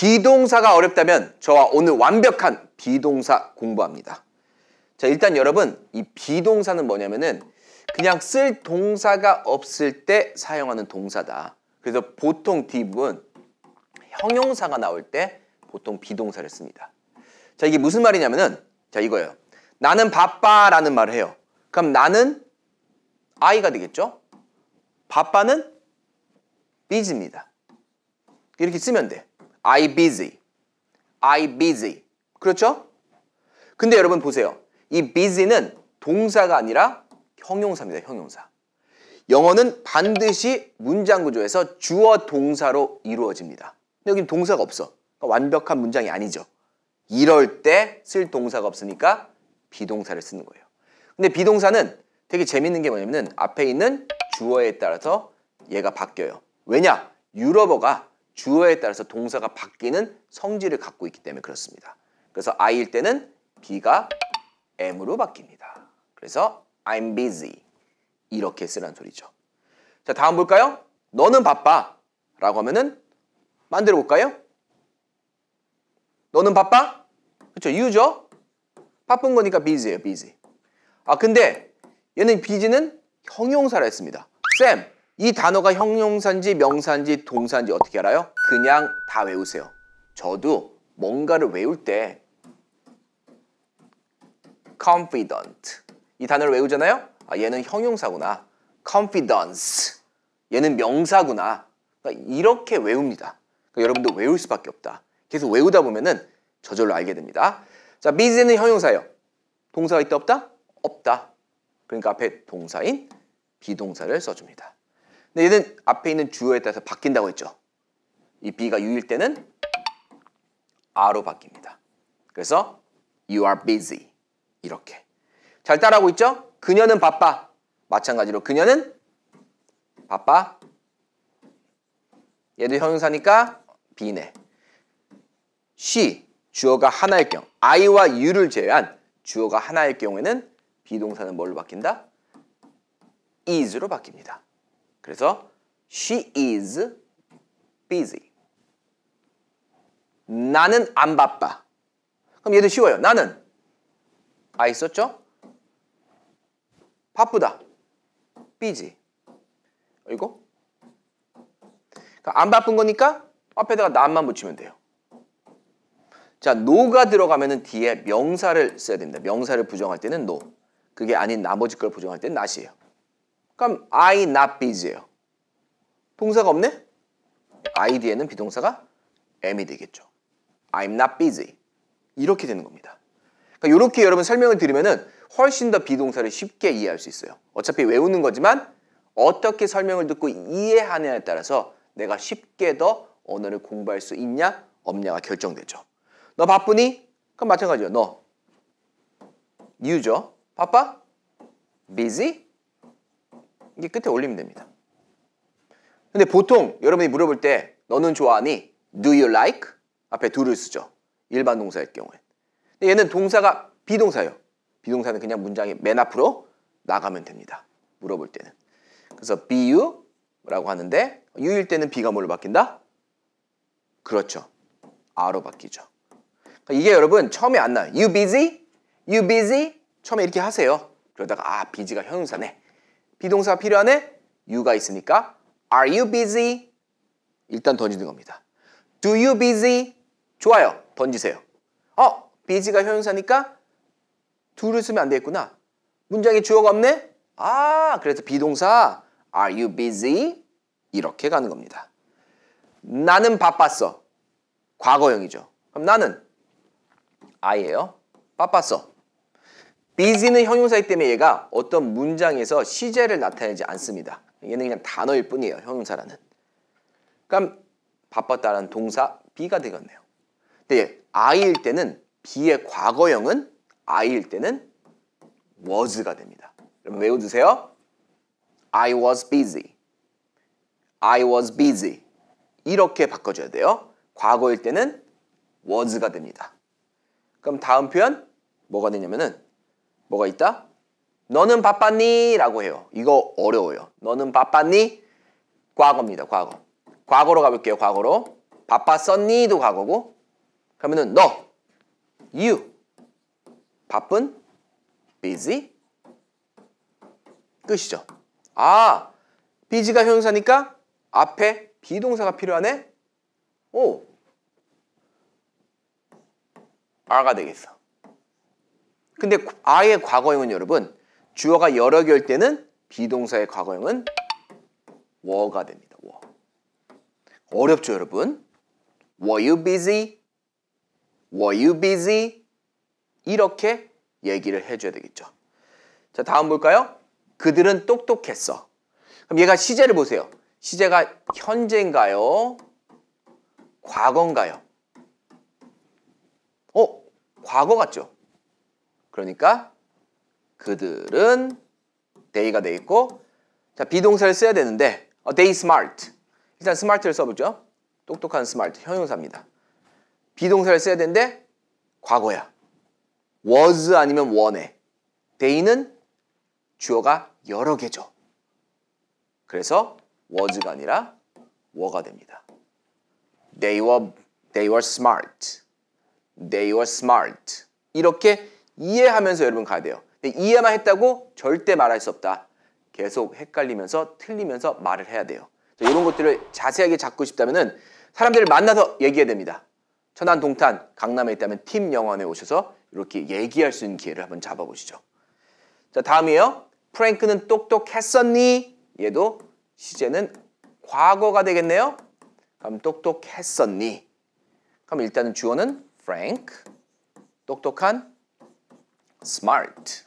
비동사가 어렵다면 저와 오늘 완벽한 비동사 공부합니다. 자, 일단 여러분 이 비동사는 뭐냐면은 그냥 쓸 동사가 없을 때 사용하는 동사다. 그래서 보통 뒷부분 형용사가 나올 때 보통 비동사를 씁니다. 자, 이게 무슨 말이냐면은 자, 이거예요. 나는 바빠라는 말을 해요. 그럼 나는 아이가 되겠죠? 바빠는 b u 입니다 이렇게 쓰면 돼. I busy. I busy. 그렇죠? 근데 여러분 보세요. 이 busy는 동사가 아니라 형용사입니다. 형용사. 영어는 반드시 문장 구조에서 주어 동사로 이루어집니다. 근데 여기 동사가 없어. 그러니까 완벽한 문장이 아니죠. 이럴 때 쓸 동사가 없으니까 비동사를 쓰는 거예요. 근데 비동사는 되게 재밌는 게 뭐냐면은 앞에 있는 주어에 따라서 얘가 바뀌어요. 왜냐? 유럽어가 주어에 따라서 동사가 바뀌는 성질을 갖고 있기 때문에 그렇습니다. 그래서 I일 때는 B가 M으로 바뀝니다. 그래서 I'm busy 이렇게 쓰라는 소리죠. 자 다음 볼까요? 너는 바빠 라고 하면은 만들어 볼까요? 너는 바빠? 그렇죠. 유죠. 바쁜 거니까 busy예요. busy. 아 근데 얘는 busy는 형용사라 했습니다. 쌤이 단어가 형용사인지 명사인지 동사인지 어떻게 알아요? 그냥 다 외우세요. 저도 뭔가를 외울 때 confident 이 단어를 외우잖아요? 아, 얘는 형용사구나. confidence 얘는 명사구나. 그러니까 이렇게 외웁니다. 그러니까 여러분도 외울 수밖에 없다. 계속 외우다 보면은 저절로 알게 됩니다. 자, busy는 형용사예요. 동사가 있다 없다? 없다. 그러니까 앞에 동사인 비동사를 써줍니다. 근데 얘는 앞에 있는 주어에 따라서 바뀐다고 했죠. 이 b 가 u 일 때는 r 로 바뀝니다. 그래서 you are busy 이렇게 잘 따라하고 있죠? 그녀는 바빠. 마찬가지로 그녀는 바빠. 얘도 형용사니까 b 네 she 주어가 하나일 경우 i와 u 를 제외한 주어가 하나일 경우에는 비동사는 뭘로 바뀐다? is로 바뀝니다. 그래서 she is busy. 나는 안 바빠. 그럼 얘도 쉬워요. 나는 아있었죠 바쁘다. busy. 이거? 그러니까 안 바쁜 거니까 앞에다가 난만 붙이면 돼요. 자, no가 들어가면은 뒤에 명사를 써야 됩니다. 명사를 부정할 때는 no. 그게 아닌 나머지 걸 부정할 때는 not이에요. 그럼 I not busy예요. 동사가 없네? I 뒤에는 비동사가 am이 되겠죠. I'm not busy. 이렇게 되는 겁니다. 그러니까 이렇게 여러분 설명을 드리면 훨씬 더 비동사를 쉽게 이해할 수 있어요. 어차피 외우는 거지만 어떻게 설명을 듣고 이해하느냐에 따라서 내가 쉽게 더 언어를 공부할 수 있냐 없냐가 결정되죠. 너 바쁘니? 그럼 마찬가지예요. 너. 유죠. 바빠? busy? 이게 끝에 올리면 됩니다. 근데 보통 여러분이 물어볼 때 너는 좋아하니? Do you like? 앞에 do를 쓰죠. 일반 동사일 경우에. 근데 얘는 동사가 비동사예요. 비동사는 그냥 문장이 맨 앞으로 나가면 됩니다. 물어볼 때는. 그래서 be you 라고 하는데 you일 때는 be가 뭘로 바뀐다? 그렇죠. are로 바뀌죠. 그러니까 이게 여러분 처음에 안 나요. you busy? you busy? 처음에 이렇게 하세요. 그러다가 아 busy가 형용사네. 비동사 필요한에 you가 있으니까 Are you busy? 일단 던지는 겁니다. Do you busy? 좋아요. 던지세요. 어, busy가 형용사니까 d 을 쓰면 안 되겠구나. 문장에 주어가 없네? 아, 그래서 비동사 Are you busy? 이렇게 가는 겁니다. 나는 바빴어. 과거형이죠. 그럼 나는 I예요. 바빴어. busy는 형용사이기 때문에 얘가 어떤 문장에서 시제를 나타내지 않습니다. 얘는 그냥 단어일 뿐이에요. 형용사라는. 그럼 바빴다라는 동사 be가 되겠네요. 근데 I일 때는 be의 과거형은 I일 때는 was가 됩니다. 여러분 외워두세요. I was busy. I was busy. 이렇게 바꿔줘야 돼요. 과거일 때는 was가 됩니다. 그럼 다음 표현 뭐가 되냐면은 뭐가 있다? 너는 바빴니? 라고 해요. 이거 어려워요. 너는 바빴니? 과거입니다. 과거. 과거로 가볼게요. 과거로. 바빴었니도 과거고 그러면은 너, you, 바쁜, busy, 끝이죠. 아, busy가 형용사니까 앞에 비동사가 필요하네? 오, a r 가 되겠어. 근데 아의 과거형은 여러분 주어가 여러 개일 때는 비동사의 과거형은 워가 됩니다. 워. 어렵죠, 여러분? Were you busy? Were you busy? 이렇게 얘기를 해줘야 되겠죠. 자, 다음 볼까요? 그들은 똑똑했어. 그럼 얘가 시제를 보세요. 시제가 현재인가요? 과거인가요? 어? 과거 같죠? 그러니까 그들은 they가 돼 있고 자 비동사를 써야 되는데 어, they smart 일단 smart를 써보죠. 똑똑한 smart 형용사입니다. 비동사를 써야 되는데 과거야. was 아니면 원해. they는 주어가 여러 개죠. 그래서 was가 아니라 were가 됩니다. They were, they were smart. They were smart. 이렇게 이해하면서 여러분 가야 돼요. 이해만 했다고 절대 말할 수 없다. 계속 헷갈리면서 틀리면서 말을 해야 돼요. 이런 것들을 자세하게 잡고 싶다면 사람들을 만나서 얘기해야 됩니다. 천안 동탄 강남에 있다면 팀 영화원에 오셔서 이렇게 얘기할 수 있는 기회를 한번 잡아보시죠. 자 다음이에요. 프랭크는 똑똑했었니? 얘도 시제는 과거가 되겠네요. 그럼 똑똑했었니? 그럼 일단은 주어는 프랭크, 똑똑한 smart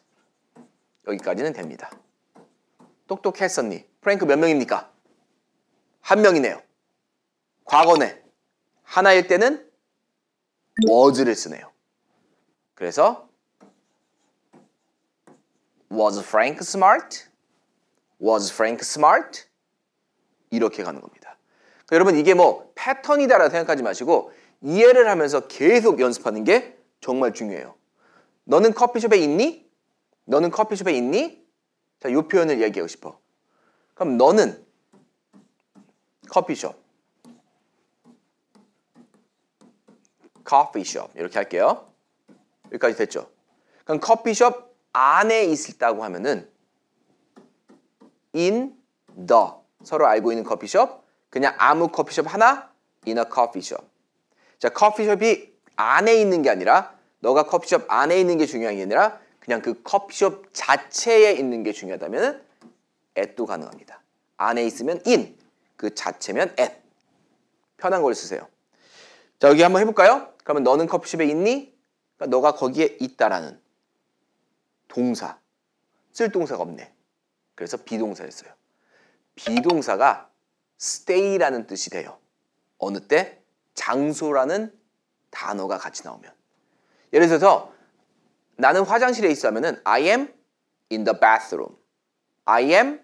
여기까지는 됩니다. 똑똑했었니? 프랭크 몇 명입니까? 한 명이네요. 과거네. 하나일 때는 was를 쓰네요. 그래서 was Frank smart? was Frank smart? 이렇게 가는 겁니다. 그러니까 여러분 이게 뭐 패턴이다라고 생각하지 마시고 이해를 하면서 계속 연습하는 게 정말 중요해요. 너는 커피숍에 있니? 너는 커피숍에 있니? 자, 이 표현을 얘기하고 싶어. 그럼 너는 커피숍. 커피숍. 이렇게 할게요. 여기까지 됐죠? 그럼 커피숍 안에 있다고 하면은 in the 서로 알고 있는 커피숍 그냥 아무 커피숍 하나 in a 커피숍 자 커피숍이 안에 있는 게 아니라 너가 커피숍 안에 있는 게 중요한 게 아니라 그냥 그 커피숍 자체에 있는 게 중요하다면 at도 가능합니다. 안에 있으면 in, 그 자체면 at. 편한 걸 쓰세요. 자 여기 한번 해볼까요? 그러면 너는 커피숍에 있니? 그러니까 너가 거기에 있다라는 동사. 쓸 동사가 없네. 그래서 비동사였어요. 비동사가 stay라는 뜻이 돼요. 어느 때 장소라는 단어가 같이 나오면. 예를 들어서 나는 화장실에 있어 하면은 I am in the bathroom. I am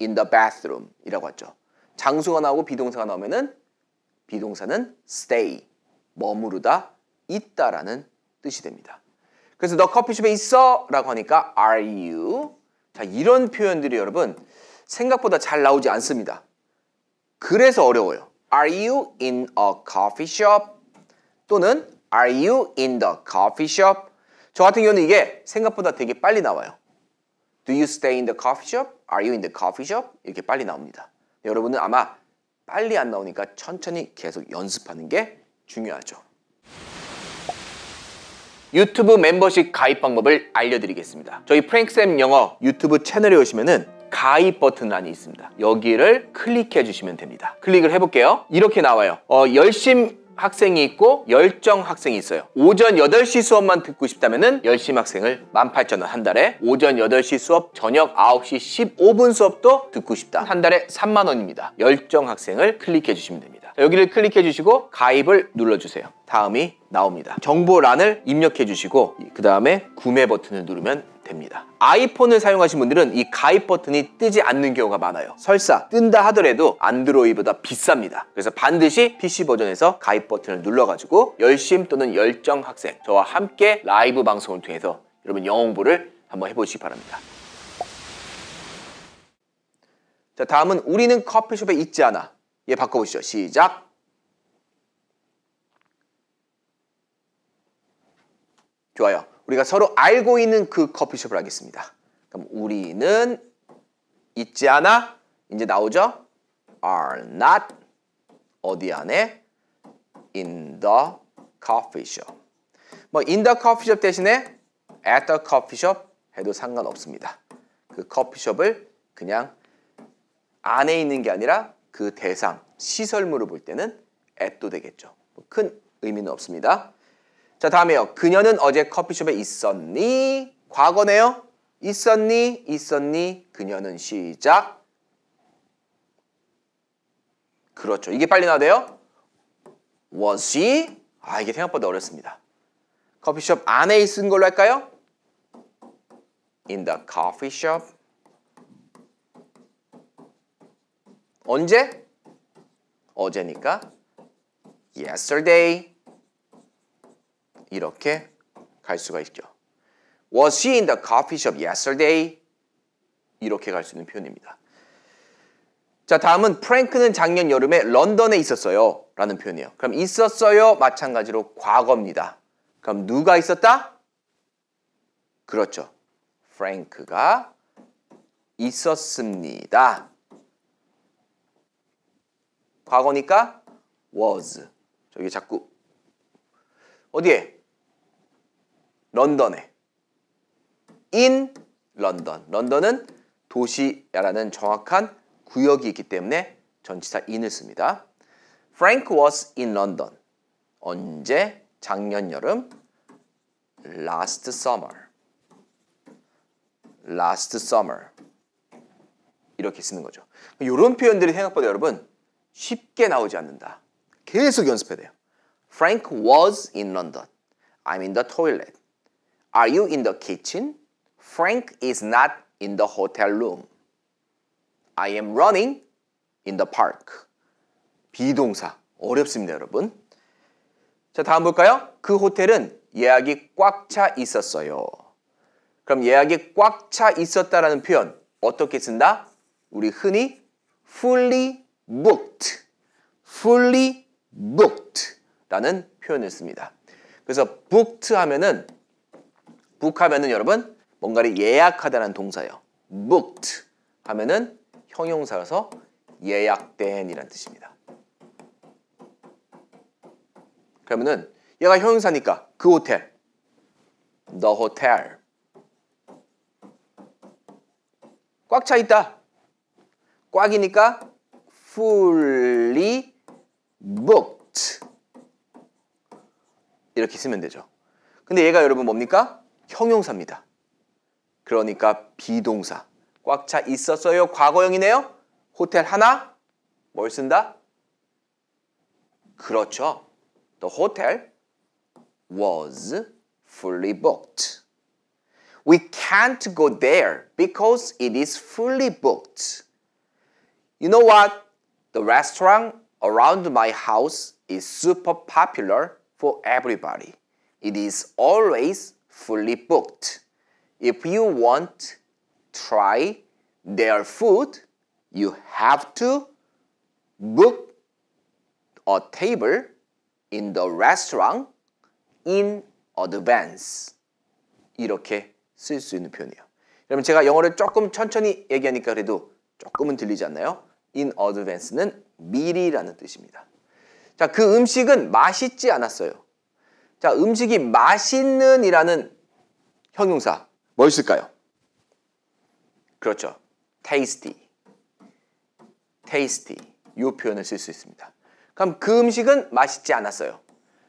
in the bathroom 이라고 하죠. 장소가 나오고 비동사가 나오면은 비동사는 stay, 머무르다, 있다라는 뜻이 됩니다. 그래서 너 커피숍에 있어 라고 하니까 are you 자 이런 표현들이 여러분 생각보다 잘 나오지 않습니다. 그래서 어려워요. Are you in a coffee shop? 또는 Are you in the coffee shop? 저 같은 경우는 이게 생각보다 되게 빨리 나와요. Do you stay in the coffee shop? Are you in the coffee shop? 이렇게 빨리 나옵니다. 여러분은 아마 빨리 안 나오니까 천천히 계속 연습하는 게 중요하죠. 유튜브 멤버십 가입 방법을 알려드리겠습니다. 저희 프랭쌤 크 영어 유튜브 채널에 오시면은 가입 버튼란이 있습니다. 여기를 클릭해 주시면 됩니다. 클릭을 해볼게요. 이렇게 나와요. 어, 열심 히 학생이 있고 열정 학생이 있어요. 오전 8시 수업만 듣고 싶다면 열심 학생을 18,000원 한 달에 오전 8시 수업 저녁 9시 15분 수업도 듣고 싶다. 한 달에 3만 원입니다. 열정 학생을 클릭해 주시면 됩니다. 여기를 클릭해 주시고 가입을 눌러주세요. 다음이 나옵니다. 정보란을 입력해 주시고 그 다음에 구매 버튼을 누르면 됩니다. 아이폰을 사용하신 분들은 이 가입 버튼이 뜨지 않는 경우가 많아요. 설사 뜬다 하더라도 안드로이드보다 비쌉니다. 그래서 반드시 PC 버전에서 가입 버튼을 눌러가지고 열심 또는 열정 학생 저와 함께 라이브 방송을 통해서 여러분 영어 공부를 한번 해보시기 바랍니다. 자 다음은 우리는 커피숍에 있지 않아 예 바꿔보시죠. 시작 좋아요. 우리가 서로 알고 있는 그 커피숍을 하겠습니다. 그럼 우리는 있지 않아? 이제 나오죠? are not 어디 안에? in the coffee shop. 뭐 in the coffee shop 대신에 at the coffee shop 해도 상관없습니다. 그 커피숍을 그냥 안에 있는 게 아니라 그 대상, 시설물을 볼 때는 at도 되겠죠. 뭐 큰 의미는 없습니다. 자 다음에요. 그녀는 어제 커피숍에 있었니? 과거네요. 있었니? 있었니? 그녀는 시작. 그렇죠. 이게 빨리 나와야 돼요. Was she? 아 이게 생각보다 어렵습니다. 커피숍 안에 있은 걸로 할까요? In the coffee shop. 언제? 어제니까. Yesterday. 이렇게 갈 수가 있죠. Was she in the coffee shop yesterday? 이렇게 갈 수 있는 표현입니다. 자, 다음은 프랭크는 작년 여름에 런던에 있었어요. 라는 표현이에요. 그럼 있었어요. 마찬가지로 과거입니다. 그럼 누가 있었다? 그렇죠. 프랭크가 있었습니다. 과거니까 was. 저기 자꾸 어디에? 런던에 in 런던 런던은 도시야라는 정확한 구역이 있기 때문에 전치사 in을 씁니다. Frank was in London. 언제? 작년 여름. Last summer. Last summer. 이렇게 쓰는 거죠. 이런 표현들이 생각보다 여러분 쉽게 나오지 않는다. 계속 연습해야 돼요. Frank was in London. I'm in the toilet. Are you in the kitchen? Frank is not in the hotel room. I am running in the park. 비동사. 어렵습니다, 여러분. 자, 다음 볼까요? 그 호텔은 예약이 꽉 차 있었어요. 그럼 예약이 꽉 차 있었다라는 표현 어떻게 쓴다? 우리 흔히 fully booked, fully booked 라는 표현을 씁니다. 그래서 booked 하면은 book 하면은 여러분 뭔가를 예약하다는 동사예요. booked 하면은 형용사라서 예약된 이란 뜻입니다. 그러면은 얘가 형용사니까 그 호텔 the hotel 꽉 차 있다. 꽉이니까 fully booked 이렇게 쓰면 되죠. 근데 얘가 여러분 뭡니까? 형용사입니다. 그러니까 비동사. 꽉 차 있었어요. 과거형이네요. 호텔 하나. 뭘 쓴다? 그렇죠. The hotel was fully booked. We can't go there because it is fully booked. You know what? The restaurant around my house is super popular for everybody. It is always fully booked. If you want try their food, you have to book a table in the restaurant in advance. 이렇게 쓸 수 있는 표현이에요. 그러면 제가 영어를 조금 천천히 얘기하니까 그래도 조금은 들리지 않나요? in advance는 미리라는 뜻입니다. 자, 그 음식은 맛있지 않았어요. 자, 음식이 맛있는이라는 형용사 뭐 있을까요? 그렇죠. tasty. tasty. 이 표현을 쓸 수 있습니다. 그럼 그 음식은 맛있지 않았어요.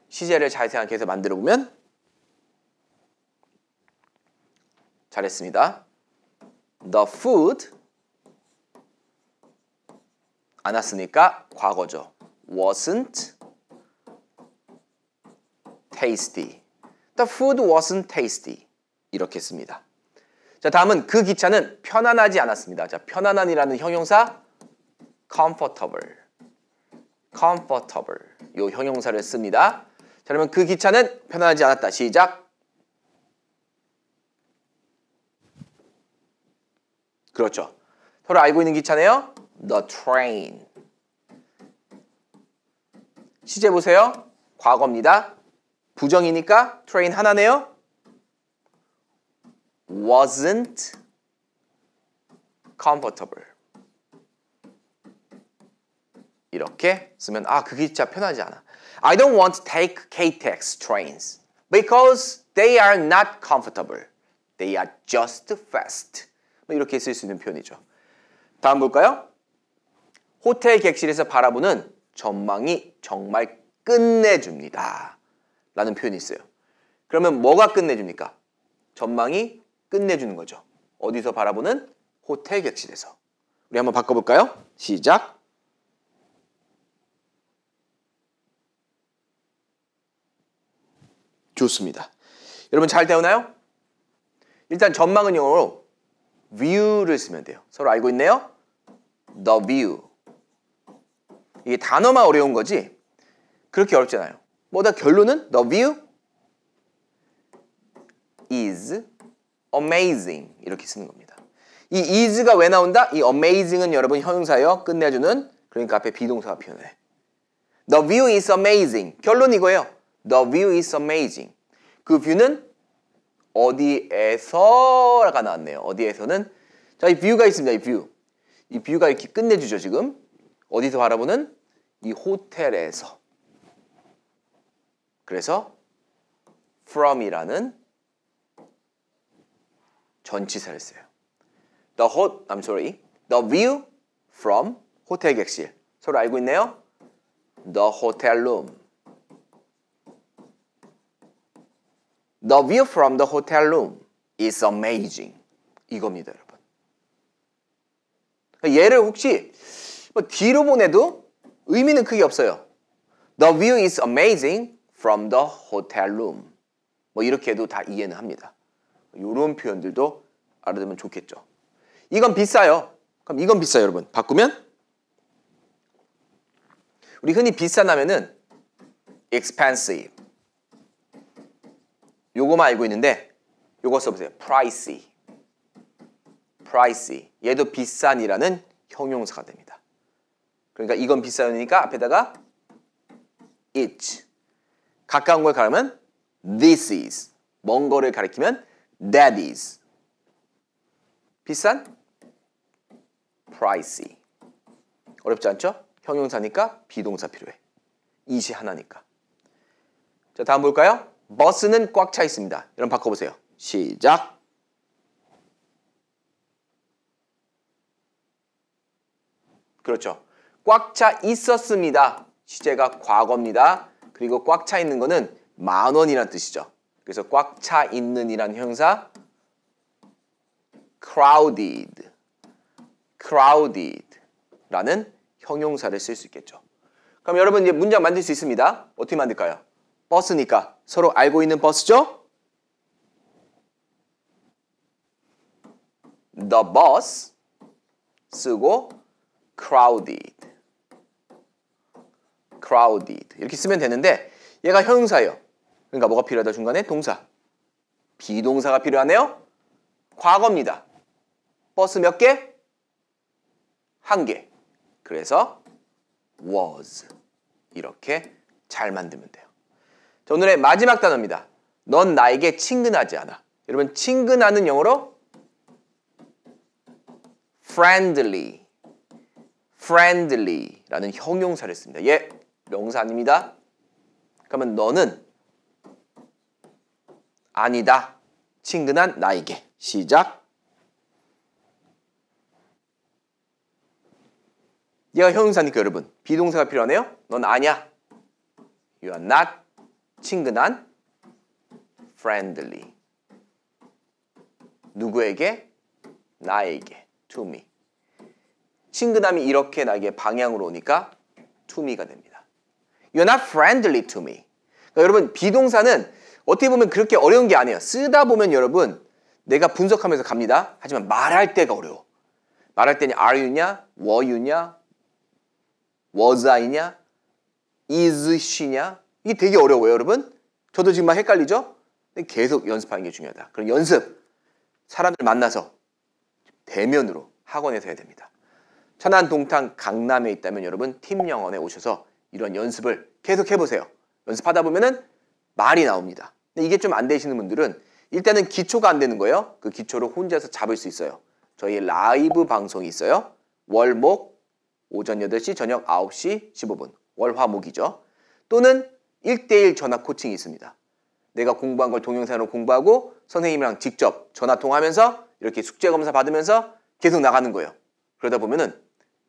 시제를 잘 생각해서 만들어 보면 잘했습니다. The food 안 왔으니까 과거죠. wasn't tasty. The food wasn't tasty. 이렇게 했습니다 자, 다음은 그 기차는 편안하지 않았습니다. 자, 편안한이라는 형용사 comfortable. comfortable. 요 형용사를 씁니다. 자, 그러면 그 기차는 편안하지 않았다. 시작. 그렇죠. 서로 알고 있는 기차네요. The train. 시제 보세요. 과거입니다. 부정이니까 train 하나네요. wasn't comfortable. 이렇게 쓰면 아 그게 진짜 편하지 않아. I don't want to take KTX trains because they are not comfortable. They are just fast. 이렇게 쓸 수 있는 표현이죠. 다음 볼까요? 호텔 객실에서 바라보는 전망이 정말 끝내줍니다. 라는 표현이 있어요. 그러면 뭐가 끝내줍니까? 전망이 끝내주는 거죠. 어디서 바라보는? 호텔 객실에서. 우리 한번 바꿔볼까요? 시작. 좋습니다. 여러분 잘되우나요 일단 전망은 영어로 view를 쓰면 돼요. 서로 알고 있네요? The view. 이게 단어만 어려운 거지 그렇게 어렵잖아요 뭐다 결론은 the view is amazing 이렇게 쓰는 겁니다. 이 is가 왜 나온다? 이 amazing은 여러분 형용사요. 끝내주는 그러니까 앞에 비동사가 표현해. The view is amazing. 결론 이거예요. The view is amazing. 그 뷰는 어디에서가 나왔네요. 어디에서는 자, 이 뷰가 있습니다. 이 뷰. 이 뷰가 이렇게 끝내주죠, 지금. 어디서 바라보는? 이 호텔에서. 그래서 from이라는 전치사를 써요. The hot, I'm sorry. The view from 호텔 객실. 서로 알고 있네요? The hotel room. The view from the hotel room is amazing. 이겁니다, 여러분. 얘를 혹시 뒤로 보내도 의미는 크게 없어요. The view is amazing. from the hotel room. 뭐 이렇게 해도 다 이해는 합니다. 이런 표현들도 알아두면 좋겠죠. 이건 비싸요. 그럼 이건 비싸요, 여러분. 바꾸면 우리 흔히 비싼다면은 expensive. 요거만 알고 있는데 요거 써보세요. pricey. pricey. 얘도 비싼이라는 형용사가 됩니다. 그러니까 이건 비싸니까 앞에다가 it 가까운 걸 가르면 this is. 먼 거를 가리키면 that is. 비싼 pricey. 어렵지 않죠? 형용사니까 비동사 필요해. 이시 하나니까. 자, 다음 볼까요? 버스는 꽉 차 있습니다. 여러분 바꿔보세요. 시작. 그렇죠. 꽉 차 있었습니다. 시제가 과거입니다. 그리고 꽉 차 있는 거는 만 원이란 뜻이죠. 그래서 꽉 차 있는 이란 형사 crowded, crowded 라는 형용사를 쓸 수 있겠죠. 그럼 여러분 이제 문장 만들 수 있습니다. 어떻게 만들까요? 버스니까 서로 알고 있는 버스죠? The bus 쓰고 crowded crowded 이렇게 쓰면 되는데 얘가 형용사예요. 그러니까 뭐가 필요하다 중간에 동사. 비동사가 필요하네요. 과거입니다. 버스 몇 개? 한 개. 그래서 was 이렇게 잘 만들면 돼요. 자, 오늘의 마지막 단어입니다. 넌 나에게 친근하지 않아. 여러분 친근하는 영어로 friendly friendly라는 형용사를 씁니다. 예. 명사 아닙니다. 그러면 너는 아니다. 친근한 나에게. 시작. 얘가 예, 형용사니까 여러분. 비동사가 필요하네요. 넌 아니야. You are not 친근한 friendly. 누구에게? 나에게. To me. 친근함이 이렇게 나에게 방향으로 오니까 to me가 됩니다. You're not friendly to me. 그러니까 여러분 비동사는 어떻게 보면 그렇게 어려운 게 아니에요. 쓰다 보면 여러분 내가 분석하면서 갑니다. 하지만 말할 때가 어려워. 말할 때는 are you냐, were you냐, was I냐, is she냐 이게 되게 어려워요 여러분. 저도 지금 막 헷갈리죠? 계속 연습하는 게 중요하다. 그럼 연습 사람들 만나서 대면으로 학원에서 해야 됩니다. 천안 동탄 강남에 있다면 여러분 팀 영원에 오셔서 이런 연습을 계속 해보세요. 연습하다 보면은 말이 나옵니다. 근데 이게 좀 안 되시는 분들은 일단은 기초가 안 되는 거예요. 그 기초를 혼자서 잡을 수 있어요. 저희 라이브 방송이 있어요. 월목 오전 8시 저녁 9시 15분 월화목이죠. 또는 1대1 전화 코칭이 있습니다. 내가 공부한 걸 동영상으로 공부하고 선생님이랑 직접 전화 통화하면서 이렇게 숙제 검사 받으면서 계속 나가는 거예요. 그러다 보면은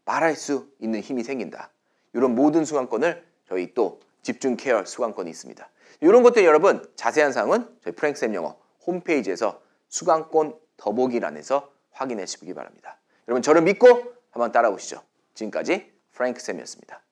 말할 수 있는 힘이 생긴다. 이런 모든 수강권을 저희 또 집중 케어 수강권이 있습니다. 이런 것들 여러분 자세한 사항은 저희 프랭쌤 영어 홈페이지에서 수강권 더보기란에서 확인해 주시기 바랍니다. 여러분 저를 믿고 한번 따라오시죠. 지금까지 프랭크쌤이었습니다.